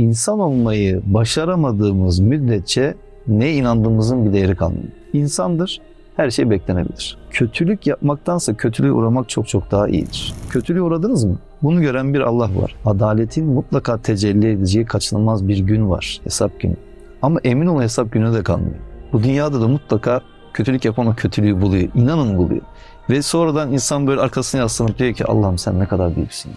insan olmayı başaramadığımız müddetçe ne inandığımızın bir değeri kalmıyor. İnsandır, her şey beklenebilir. Kötülük yapmaktansa kötülüğe uğramak çok çok daha iyidir. Kötülüğe uğradınız mı? Bunu gören bir Allah var. Adaletin mutlaka tecelli edeceği kaçınılmaz bir gün var, hesap günü. Ama emin ol hesap günü de kalmıyor. Bu dünyada da mutlaka kötülük yapana kötülüğü buluyor. İnanın buluyor. Ve sonradan insan böyle arkasına yaslanıp diyor ki Allah'ım sen ne kadar büyüksün.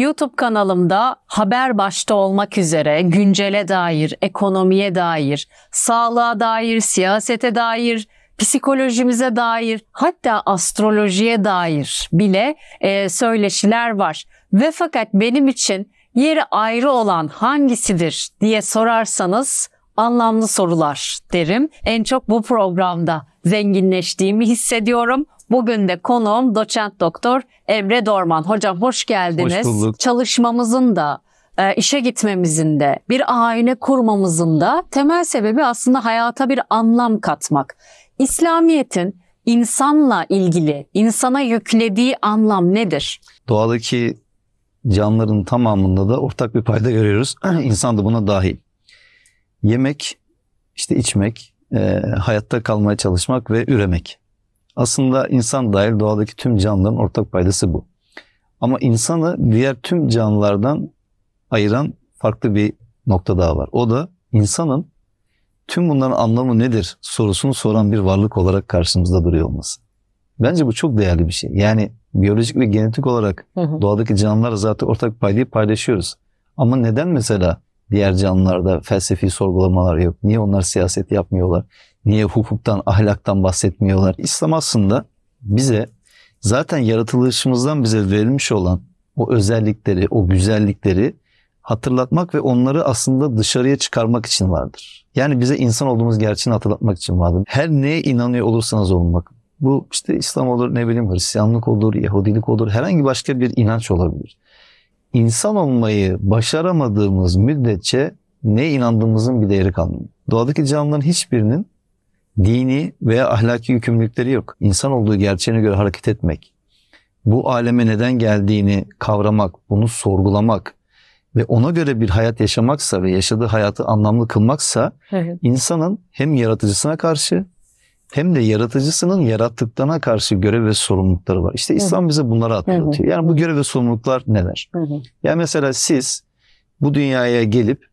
YouTube kanalımda haber başta olmak üzere güncele dair, ekonomiye dair, sağlığa dair, siyasete dair, psikolojimize dair hatta astrolojiye dair bile e, söyleşiler var. Ve fakat benim için yeri ayrı olan hangisidir diye sorarsanız anlamlı sorular derim. En çok bu programda zenginleştiğimi hissediyorum. Bugün de konuğum doçent doktor Emre Dorman. Hocam hoş geldiniz. Hoş bulduk. Çalışmamızın da e, işe gitmemizin de bir aile kurmamızın da temel sebebi aslında hayata bir anlam katmak. İslamiyet'in insanla ilgili insana yüklediği anlam nedir? Doğadaki canlıların tamamında da ortak bir payda görüyoruz. İnsan da buna dahil. Yemek, işte içmek, e, hayatta kalmaya çalışmak ve üremek. Aslında insan dahil doğadaki tüm canlıların ortak paydası bu. Ama insanı diğer tüm canlılardan ayıran farklı bir nokta daha var. O da insanın tüm bunların anlamı nedir sorusunu soran bir varlık olarak karşımızda duruyor olması. Bence bu çok değerli bir şey. Yani biyolojik ve genetik olarak doğadaki canlılar zaten ortak paydayı paylaşıyoruz. Ama neden mesela Diğer canlılarda felsefi sorgulamalar yok. Niye onlar siyaset yapmıyorlar? Niye hukuktan, ahlaktan bahsetmiyorlar? İslam aslında bize zaten yaratılışımızdan bize verilmiş olan o özellikleri, o güzellikleri hatırlatmak ve onları aslında dışarıya çıkarmak için vardır. Yani bize insan olduğumuz gerçeğini hatırlatmak için vardır. Her neye inanıyor olursanız olun bak. Bu işte İslam olur, ne bileyim Hristiyanlık olur, Yahudilik olur, herhangi başka bir inanç olabilir insan olmayı başaramadığımız müddetçe ne inandığımızın bir değeri kalmıyor. Doğadaki canlıların hiçbirinin dini veya ahlaki yükümlülükleri yok. İnsan olduğu gerçeğine göre hareket etmek, bu aleme neden geldiğini kavramak, bunu sorgulamak ve ona göre bir hayat yaşamaksa ve yaşadığı hayatı anlamlı kılmaksa insanın hem yaratıcısına karşı hem de yaratıcısının yarattıklarına karşı görev ve sorumlulukları var. İşte İslam bize bunları hatırlatıyor. Yani bu görev ve sorumluluklar neler? Yani mesela siz bu dünyaya gelip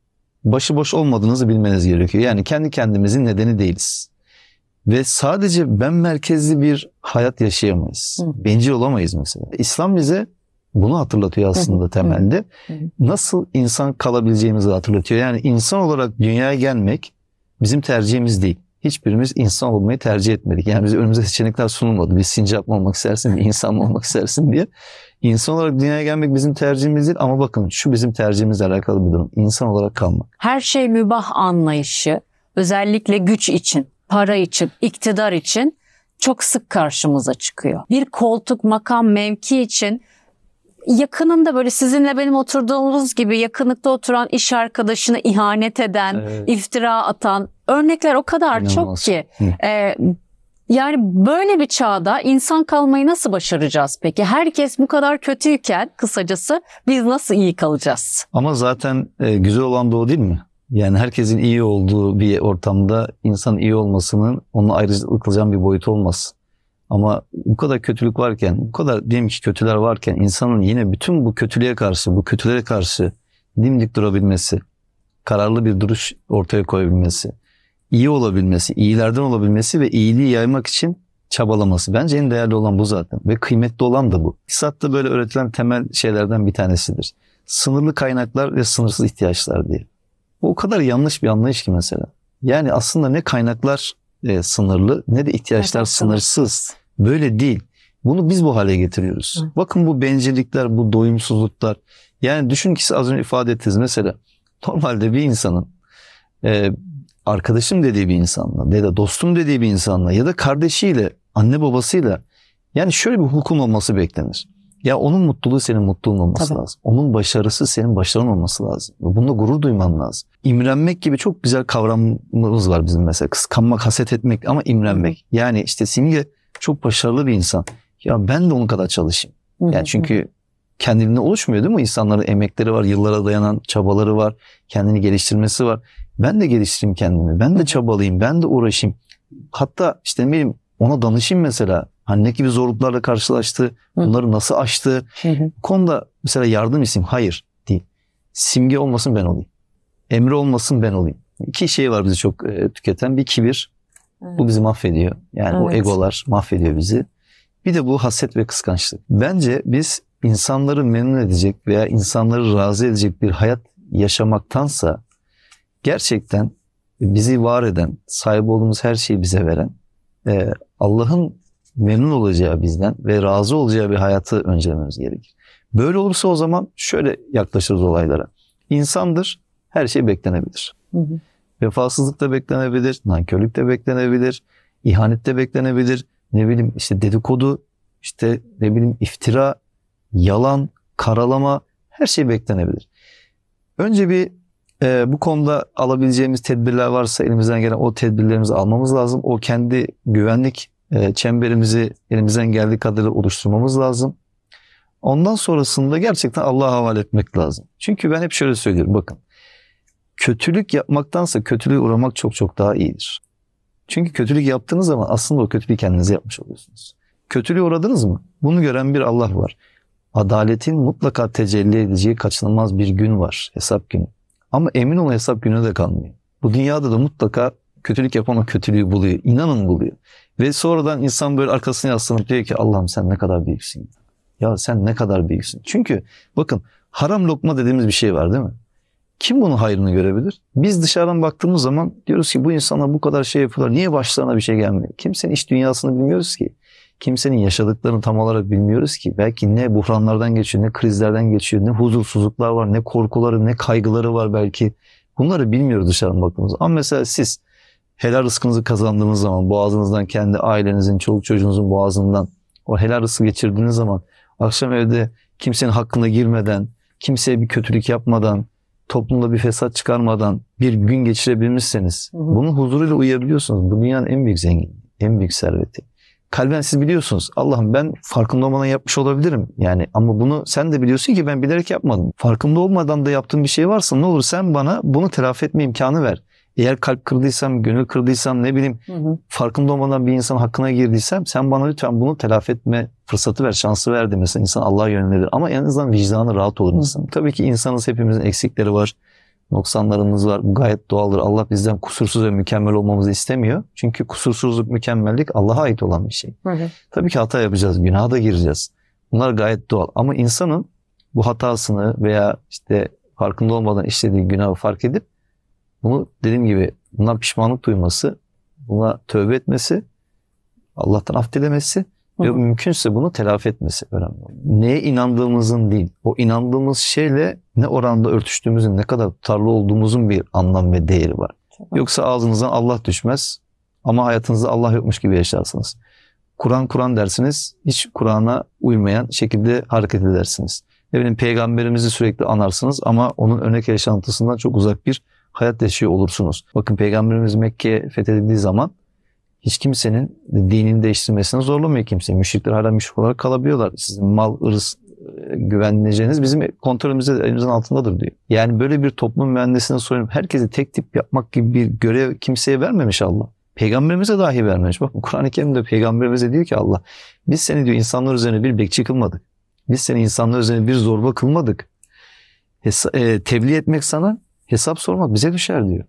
başıboş olmadığınızı bilmeniz gerekiyor. Yani kendi kendimizin nedeni değiliz. Ve sadece ben merkezli bir hayat yaşayamayız. Bencil olamayız mesela. İslam bize bunu hatırlatıyor aslında temelde. Nasıl insan kalabileceğimizi hatırlatıyor. Yani insan olarak dünyaya gelmek bizim tercihimiz değil hiçbirimiz insan olmayı tercih etmedik. Yani bize önümüze seçenekler sunulmadı. Bir sincap mı olmak istersin, bir insan mı olmak istersin diye. İnsan olarak dünyaya gelmek bizim tercihimiz değil ama bakın şu bizim tercihimizle alakalı bir durum. İnsan olarak kalmak. Her şey mübah anlayışı özellikle güç için, para için, iktidar için çok sık karşımıza çıkıyor. Bir koltuk, makam, mevki için yakınında böyle sizinle benim oturduğumuz gibi yakınlıkta oturan iş arkadaşını ihanet eden, evet. iftira atan, örnekler o kadar İnanılmaz. çok ki. E, yani böyle bir çağda insan kalmayı nasıl başaracağız peki? Herkes bu kadar kötüyken kısacası biz nasıl iyi kalacağız? Ama zaten e, güzel olan da o değil mi? Yani herkesin iyi olduğu bir ortamda insan iyi olmasının onu ayrıcalık kılacağın bir boyut olmaz. Ama bu kadar kötülük varken, bu kadar diyelim ki kötüler varken insanın yine bütün bu kötülüğe karşı, bu kötülere karşı dimdik durabilmesi, kararlı bir duruş ortaya koyabilmesi, iyi olabilmesi, iyilerden olabilmesi ve iyiliği yaymak için çabalaması. Bence en değerli olan bu zaten ve kıymetli olan da bu. Hisatta böyle öğretilen temel şeylerden bir tanesidir. Sınırlı kaynaklar ve sınırsız ihtiyaçlar diye. Bu o kadar yanlış bir anlayış ki mesela. Yani aslında ne kaynaklar e, sınırlı ne de ihtiyaçlar evet, sınırsız. Böyle değil. Bunu biz bu hale getiriyoruz. Hı. Bakın bu bencillikler, bu doyumsuzluklar. Yani düşün ki siz az önce ifade ettiniz mesela. Normalde bir insanın e, arkadaşım dediği bir insanla ya da dostum dediği bir insanla ya da kardeşiyle, anne babasıyla yani şöyle bir hukukun olması beklenir. Ya onun mutluluğu senin mutluluğun olması Tabii. lazım. Onun başarısı senin başarın olması lazım. Bunda gurur duyman lazım. İmrenmek gibi çok güzel kavramımız var bizim mesela. Kıskanmak, haset etmek ama imrenmek. Yani işte Simge çok başarılı bir insan. Ya ben de onun kadar çalışayım. Yani çünkü kendiliğinden oluşmuyor değil mi? İnsanların emekleri var, yıllara dayanan çabaları var, kendini geliştirmesi var. Ben de geliştireyim kendimi. Ben de çabalayayım. Ben de uğraşayım. Hatta işte benim ona danışayım mesela. Hani ne gibi zorluklarla karşılaştı, bunları nasıl aştı. Konuda mesela yardım isteyeyim. Hayır değil. Simge olmasın ben olayım. Emre olmasın ben olayım. İki şey var bizi çok e, tüketen. Bir kibir. Bu bizi mahvediyor. Yani evet. o egolar mahvediyor bizi. Bir de bu haset ve kıskançlık. Bence biz insanları memnun edecek veya insanları razı edecek bir hayat yaşamaktansa gerçekten bizi var eden, sahip olduğumuz her şeyi bize veren, e, Allah'ın memnun olacağı bizden ve razı olacağı bir hayatı öncelememiz gerekir. Böyle olursa o zaman şöyle yaklaşırız olaylara. İnsandır, her şey beklenebilir. Hı hı. Vefasızlık da beklenebilir, nankörlük de beklenebilir, ihanet de beklenebilir, ne bileyim işte dedikodu, işte ne bileyim iftira, yalan, karalama her şey beklenebilir. Önce bir e, bu konuda alabileceğimiz tedbirler varsa elimizden gelen o tedbirlerimizi almamız lazım. O kendi güvenlik e, çemberimizi elimizden geldiği kadarıyla oluşturmamız lazım. Ondan sonrasında gerçekten Allah'a havale etmek lazım. Çünkü ben hep şöyle söylüyorum bakın. Kötülük yapmaktansa kötülüğe uğramak çok çok daha iyidir. Çünkü kötülük yaptığınız zaman aslında o kötülüğü kendinize yapmış oluyorsunuz. Kötülüğe uğradınız mı? Bunu gören bir Allah var. Adaletin mutlaka tecelli edeceği kaçınılmaz bir gün var. Hesap günü. Ama emin ol hesap günü de kalmıyor. Bu dünyada da mutlaka kötülük yapan o kötülüğü buluyor. İnanın buluyor. Ve sonradan insan böyle arkasına yaslanıp diyor ki Allah'ım sen ne kadar büyüksün. Ya sen ne kadar büyüksün. Çünkü bakın haram lokma dediğimiz bir şey var değil mi? Kim bunun hayrını görebilir? Biz dışarıdan baktığımız zaman diyoruz ki bu insana bu kadar şey yapıyorlar. Niye başlarına bir şey gelmiyor? Kimsenin iş dünyasını bilmiyoruz ki kimsenin yaşadıklarını tam olarak bilmiyoruz ki. Belki ne buhranlardan geçiyor, ne krizlerden geçiyor, ne huzursuzluklar var, ne korkuları, ne kaygıları var belki. Bunları bilmiyoruz dışarıdan baktığımızda. Ama mesela siz helal rızkınızı kazandığınız zaman, boğazınızdan kendi ailenizin, çoluk çocuğunuzun boğazından o helal rızkı geçirdiğiniz zaman akşam evde kimsenin hakkına girmeden, kimseye bir kötülük yapmadan, toplumda bir fesat çıkarmadan bir gün geçirebilmişseniz hı hı. bunun huzuruyla uyuyabiliyorsunuz. Bu dünyanın en büyük zengin, en büyük serveti kalben siz biliyorsunuz. Allah'ım ben farkında olmadan yapmış olabilirim. Yani ama bunu sen de biliyorsun ki ben bilerek yapmadım. Farkında olmadan da yaptığım bir şey varsa ne olur sen bana bunu telafi etme imkanı ver. Eğer kalp kırdıysam, gönül kırdıysam ne bileyim hı hı. farkında olmadan bir insan hakkına girdiysem sen bana lütfen bunu telafi etme fırsatı ver, şansı ver demesi insan Allah'a yönlenir. Ama en azından vicdanı rahat olur insan. Tabii ki insanız hepimizin eksikleri var. Noksanlarımız var. Bu gayet doğaldır. Allah bizden kusursuz ve mükemmel olmamızı istemiyor. Çünkü kusursuzluk, mükemmellik Allah'a ait olan bir şey. Hı hı. Tabii ki hata yapacağız, günaha da gireceğiz. Bunlar gayet doğal. Ama insanın bu hatasını veya işte farkında olmadan işlediği günahı fark edip bunu dediğim gibi bundan pişmanlık duyması, buna tövbe etmesi, Allah'tan af dilemesi ve mümkünse bunu telafi etmesi önemli. Neye inandığımızın değil, o inandığımız şeyle ne oranda örtüştüğümüzün, ne kadar tutarlı olduğumuzun bir anlam ve değeri var. Tamam. Yoksa ağzınızdan Allah düşmez ama hayatınızda Allah yokmuş gibi yaşarsınız. Kur'an Kur'an dersiniz, hiç Kur'an'a uymayan şekilde hareket edersiniz. Ne bileyim peygamberimizi sürekli anarsınız ama onun örnek yaşantısından çok uzak bir hayat yaşıyor olursunuz. Bakın peygamberimiz Mekke fethedildiği zaman hiç kimsenin dinini değiştirmesine zorlamıyor kimse. Müşrikler hala müşrik olarak kalabiliyorlar. Sizin mal, ırız e, güvenleneceğiniz bizim kontrolümüzde elimizin altındadır diyor. Yani böyle bir toplum mühendisine soruyorum. Herkesi tek tip yapmak gibi bir görev kimseye vermemiş Allah. Peygamberimize dahi vermemiş. Bakın Kur'an-ı Kerim'de peygamberimize diyor ki Allah biz seni diyor insanlar üzerine bir bekçi kılmadık. Biz seni insanlar üzerine bir zorba kılmadık. Hesa- e, tebliğ etmek sana hesap sormak bize düşer diyor.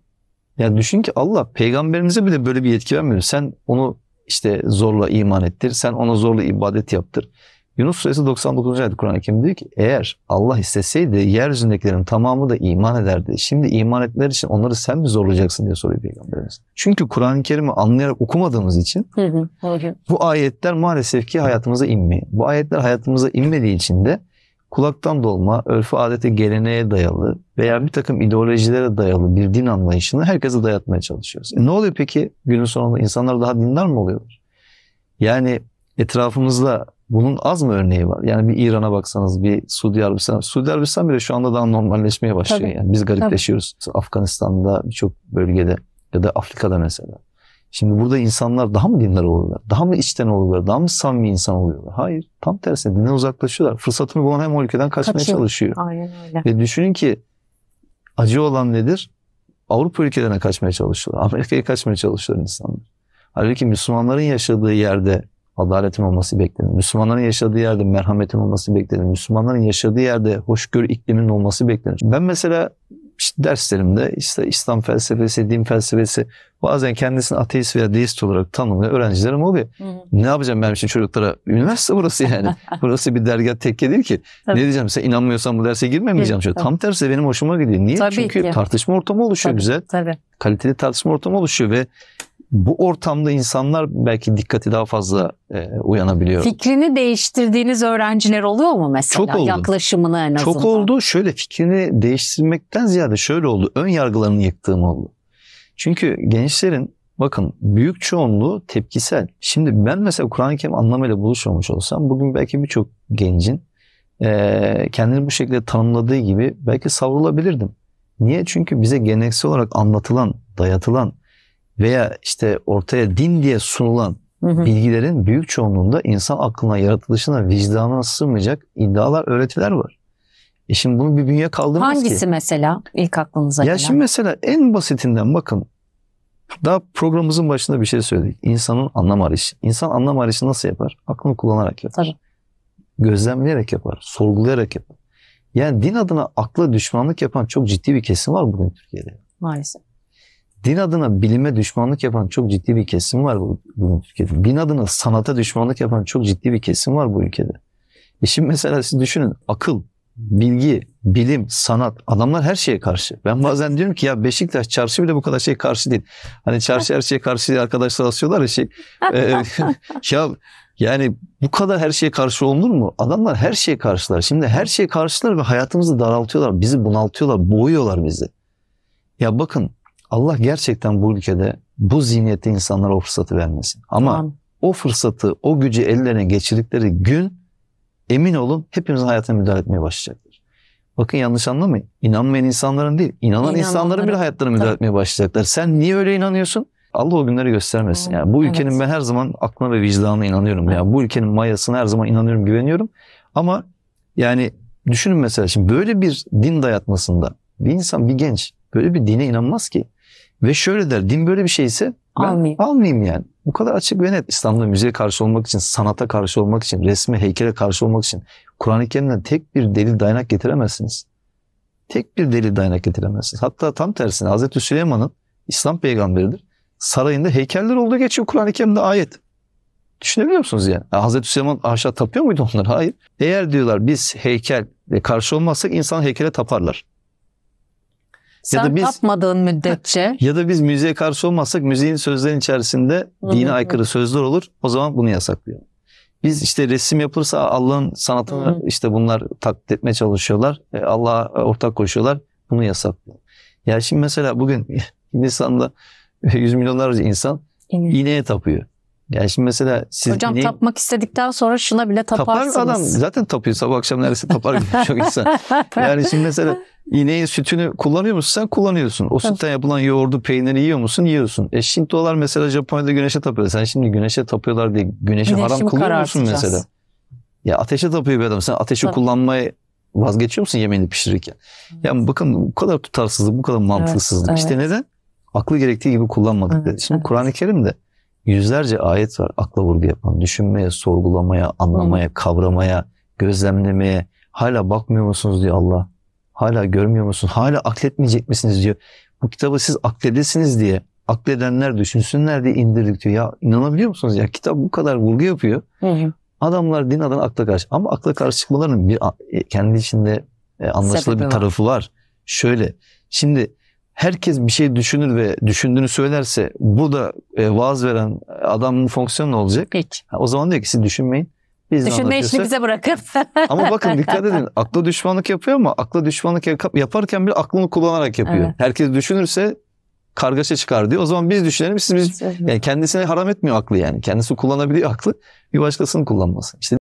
Ya düşün ki Allah peygamberimize bile böyle bir yetki vermiyor. Sen onu işte zorla iman ettir. Sen ona zorla ibadet yaptır. Yunus suresi 99. ayet Kur'an-ı Kerim diyor ki eğer Allah isteseydi yeryüzündekilerin tamamı da iman ederdi. Şimdi iman etmeleri için onları sen mi zorlayacaksın diye soruyor Peygamberimiz. Çünkü Kur'an-ı Kerim'i anlayarak okumadığımız için hı hı, bu ayetler maalesef ki hayatımıza inmiyor. Bu ayetler hayatımıza inmediği için de kulaktan dolma, örfü adete geleneğe dayalı veya bir takım ideolojilere dayalı bir din anlayışını herkese dayatmaya çalışıyoruz. E ne oluyor peki günün sonunda? insanlar daha dindar mı oluyorlar? Yani etrafımızda bunun az mı örneği var? Yani bir İran'a baksanız, bir Suudi Arabistan. Suudi Arabistan bile şu anda daha normalleşmeye başlıyor. Tabii. Yani biz garipleşiyoruz. Tabii. Afganistan'da birçok bölgede ya da Afrika'da mesela. Şimdi burada insanlar daha mı dindar oluyorlar? Daha mı içten oluyorlar? Daha mı samimi insan oluyorlar? Hayır. Tam tersine dinden uzaklaşıyorlar. Fırsatını bulan hem o ülkeden kaçmaya Kaçıyor. çalışıyor. Aynen öyle. Ve düşünün ki acı olan nedir? Avrupa ülkelerine kaçmaya çalışıyorlar. Amerika'ya kaçmaya çalışıyorlar insanlar. Halbuki Müslümanların yaşadığı yerde adaletin olması beklenir. Müslümanların yaşadığı yerde merhametin olması beklenir. Müslümanların yaşadığı yerde hoşgörü ikliminin olması beklenir. Ben mesela işte derslerimde işte İslam felsefesi, din felsefesi bazen kendisini ateist veya deist olarak tanımlayan öğrencilerim oluyor. Hı hı. Ne yapacağım ben şimdi çocuklara? Üniversite burası yani. burası bir dergah tekke değil ki. Tabii. Ne diyeceğim sen inanmıyorsan bu derse girmemeyeceğim. Şöyle. Tam tersi benim hoşuma gidiyor. Niye? Tabii Çünkü ki. tartışma ortamı oluşuyor tabii, güzel. Tabii. Kaliteli tartışma ortamı oluşuyor ve bu ortamda insanlar belki dikkati daha fazla e, uyanabiliyor. Fikrini değiştirdiğiniz öğrenciler oluyor mu mesela? Çok oldu. Yaklaşımını en azından. Çok oldu. Şöyle fikrini değiştirmekten ziyade şöyle oldu. Ön yargılarını yıktığım oldu. Çünkü gençlerin bakın büyük çoğunluğu tepkisel. Şimdi ben mesela Kur'an-ı Kerim anlamıyla buluşmamış olsam bugün belki birçok gencin e, kendini bu şekilde tanımladığı gibi belki savrulabilirdim. Niye? Çünkü bize geleneksel olarak anlatılan, dayatılan veya işte ortaya din diye sunulan bilgilerin büyük çoğunluğunda insan aklına, yaratılışına, vicdanına sığmayacak iddialar, öğretiler var. E şimdi bunu bir bünye kaldırmaz Hangisi ki. Hangisi mesela ilk aklınıza gelen? Ya şimdi mesela en basitinden bakın. Daha programımızın başında bir şey söyledik. İnsanın anlam arayışı. İnsan anlam arayışı nasıl yapar? Aklını kullanarak yapar. Tabii. Gözlemleyerek yapar. Sorgulayarak yapar. Yani din adına akla düşmanlık yapan çok ciddi bir kesim var bugün Türkiye'de. Maalesef din adına bilime düşmanlık yapan çok ciddi bir kesim var bu, bu ülkede. Din adına sanata düşmanlık yapan çok ciddi bir kesim var bu ülkede. E şimdi mesela siz düşünün akıl, bilgi, bilim, sanat adamlar her şeye karşı. Ben bazen diyorum ki ya Beşiktaş çarşı bile bu kadar şey karşı değil. Hani çarşı her şeye karşı değil arkadaşlar asıyorlar ya şey. E, e ya yani bu kadar her şeye karşı olunur mu? Adamlar her şeye karşılar. Şimdi her şeye karşılar ve hayatımızı daraltıyorlar. Bizi bunaltıyorlar, boğuyorlar bizi. Ya bakın Allah gerçekten bu ülkede bu zihniyette insanlara o fırsatı vermesin. Ama tamam. o fırsatı, o gücü ellerine geçirdikleri gün emin olun hepimizin hayatına müdahale etmeye başlayacaktır. Bakın yanlış anlamayın. İnanmayan insanların değil, inanan İnananların, insanların bile hayatlarına müdahale etmeye başlayacaklar. Sen niye öyle inanıyorsun? Allah o günleri göstermesin. Yani bu ülkenin evet. ben her zaman aklına ve vicdanına inanıyorum. Yani bu ülkenin mayasına her zaman inanıyorum, güveniyorum. Ama yani düşünün mesela şimdi böyle bir din dayatmasında bir insan, bir genç böyle bir dine inanmaz ki. Ve şöyle der din böyle bir şeyse ben almayayım, almayayım yani. Bu kadar açık ve net. İslam'da müziğe karşı olmak için, sanata karşı olmak için, resme, heykele karşı olmak için Kur'an-ı Kerim'den tek bir delil dayanak getiremezsiniz. Tek bir delil dayanak getiremezsiniz. Hatta tam tersine Hazreti Süleyman'ın İslam peygamberidir. Sarayında heykeller olduğu geçiyor Kur'an-ı Kerim'de ayet. Düşünebiliyor musunuz yani? yani Hazreti Süleyman aşağı tapıyor muydu onlar? Hayır. Eğer diyorlar biz heykel karşı olmazsak insan heykele taparlar. Sen ya da biz, tapmadığın müddetçe. Ya da biz müziğe karşı olmazsak müziğin sözlerin içerisinde dine aykırı sözler olur. O zaman bunu yasaklayalım. Biz işte resim yapılırsa Allah'ın sanatını Hı-hı. işte bunlar taklit etmeye çalışıyorlar. E, Allah'a ortak koşuyorlar. Bunu yasaklıyor. Ya şimdi mesela bugün Hindistan'da yüz milyonlarca insan İne. iğneye tapıyor. Yani şimdi mesela siz Hocam gideyim, tapmak istedikten sonra şuna bile taparsınız. Tapar adam zaten tapıyor sabah akşam neredeyse tapar çok insan. Yani şimdi mesela ineğin sütünü kullanıyor musun? Sen kullanıyorsun. O sütten yapılan yoğurdu, peyniri yiyor musun? Yiyorsun. E Şintolar mesela Japonya'da güneşe tapıyor. Sen şimdi güneşe tapıyorlar diye güneşi Güneşimi haram kılıyor musun mesela? Ya ateşe tapıyor bir adam. Sen ateşi Tabii. kullanmayı vazgeçiyor musun yemeğini pişirirken? Evet. Yani bakın bu kadar tutarsızlık, bu kadar mantıksızlık. Evet, evet. İşte neden? Aklı gerektiği gibi kullanmadık evet, dedi. Şimdi evet. Kur'an-ı Kerim'de yüzlerce ayet var akla vurgu yapan. Düşünmeye, sorgulamaya, anlamaya, kavramaya, gözlemlemeye. Hala bakmıyor musunuz diyor Allah. Hala görmüyor musunuz? Hala akletmeyecek misiniz diyor. Bu kitabı siz akledesiniz diye akledenler düşünsünler diye indirdik diyor. Ya inanabiliyor musunuz ya kitap bu kadar vurgu yapıyor. Hı hı. Adamlar din adına akla karşı ama akla karşı çıkmalarının bir e, kendi içinde e, anlaşılır Sebebi bir tarafı var. Şöyle şimdi herkes bir şey düşünür ve düşündüğünü söylerse bu da e, vaaz veren adamın fonksiyonu ne olacak? Hiç. O zaman diyor ki siz düşünmeyin. Biz Düşünme işini bize bırakın. ama bakın dikkat edin akla düşmanlık yapıyor ama akla düşmanlık yaparken bir aklını kullanarak yapıyor. Evet. Herkes düşünürse kargaşa çıkar diyor. O zaman biz düşünelim siz biz yani kendisine haram etmiyor aklı yani. Kendisi kullanabiliyor aklı bir başkasının kullanmasın. İşte